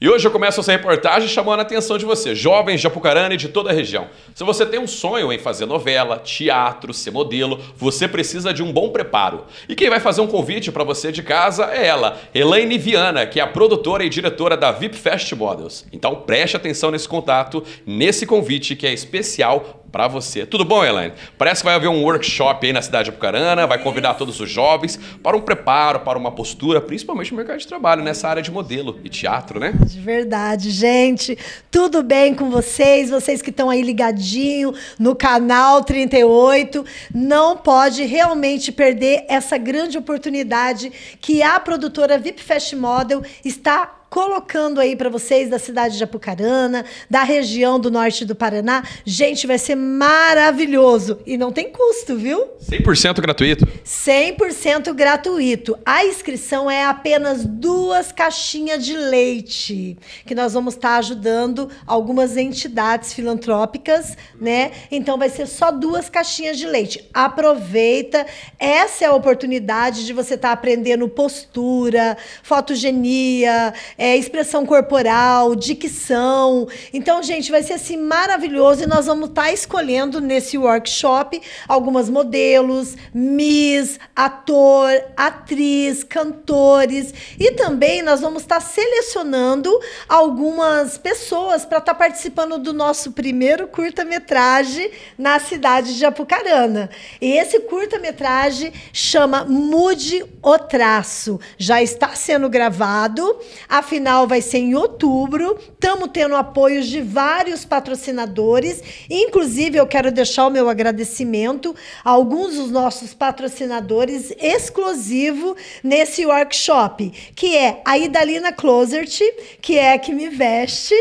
E hoje eu começo essa reportagem chamando a atenção de você, jovens de Apucarana e de toda a região. Se você tem um sonho em fazer novela, teatro, ser modelo, você precisa de um bom preparo. E quem vai fazer um convite para você de casa é ela, Elaine Viana, que é a produtora e diretora da VIP Fest Models. Então preste atenção nesse contato, nesse convite que é especial para você. Tudo bom, Elaine? Parece que vai haver um workshop aí na cidade de Apucarana, vai convidar todos os jovens para um preparo, para uma postura, principalmente no mercado de trabalho, nessa área de modelo e teatro, né? De verdade, gente. Tudo bem com vocês? Vocês que estão aí ligadinho no canal 38, não pode realmente perder essa grande oportunidade que a produtora VIP Fast Model está colocando aí para vocês da cidade de Apucarana, da região do norte do Paraná. Gente, vai ser maravilhoso e não tem custo, viu? 100% gratuito. 100% gratuito. A inscrição é apenas duas caixinhas de leite, que nós vamos estar tá ajudando algumas entidades filantrópicas, né? Então vai ser só duas caixinhas de leite. Aproveita, essa é a oportunidade de você estar tá aprendendo postura, fotogenia, é, expressão corporal, dicção. Então, gente, vai ser assim maravilhoso e nós vamos estar tá escolhendo nesse workshop algumas modelos, Miss, ator, atriz, cantores e também nós vamos estar tá selecionando algumas pessoas para estar tá participando do nosso primeiro curta-metragem na cidade de Apucarana. E esse curta-metragem chama Mude o Traço. Já está sendo gravado. A final vai ser em outubro. Estamos tendo apoios de vários patrocinadores. Inclusive, eu quero deixar o meu agradecimento a alguns dos nossos patrocinadores exclusivo nesse workshop, que é a Idalina Closert, que é a que me veste.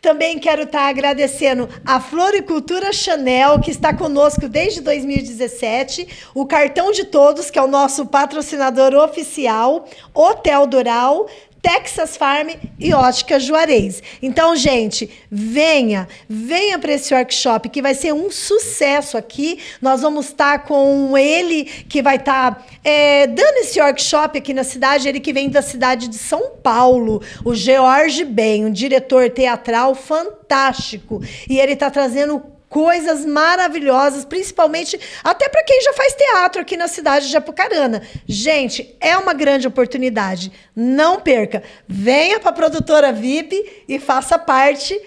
Também quero estar tá agradecendo a Floricultura Chanel, que está conosco desde 2017, o Cartão de Todos, que é o nosso patrocinador oficial, Hotel Doral, Texas Farm e Ótica Juarez. Então, gente, venha, venha para esse workshop que vai ser um sucesso aqui. Nós vamos estar tá com ele que vai estar tá, é, dando esse workshop aqui na cidade, ele que vem da cidade de São Paulo, o George Ben, um diretor teatral fantástico. E ele está trazendo coisas maravilhosas, principalmente até para quem já faz teatro aqui na cidade de Apucarana. Gente, é uma grande oportunidade. Não perca. Venha para a produtora VIP e faça parte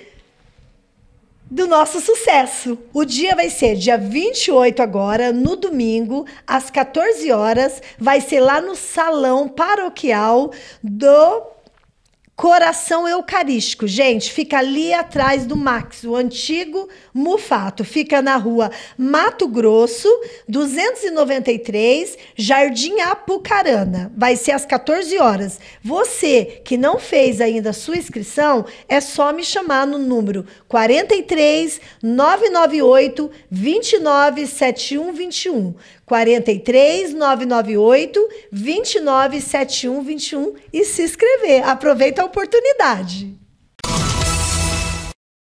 do nosso sucesso. O dia vai ser dia 28 agora, no domingo, às 14 horas, vai ser lá no salão paroquial do Coração Eucarístico, gente, fica ali atrás do Max, o antigo Mufato. Fica na rua Mato Grosso, 293, Jardim Apucarana. Vai ser às 14 horas. Você que não fez ainda a sua inscrição, é só me chamar no número 43 998 29 7121. 43 998 2971 21 e se inscrever. Aproveita a oportunidade.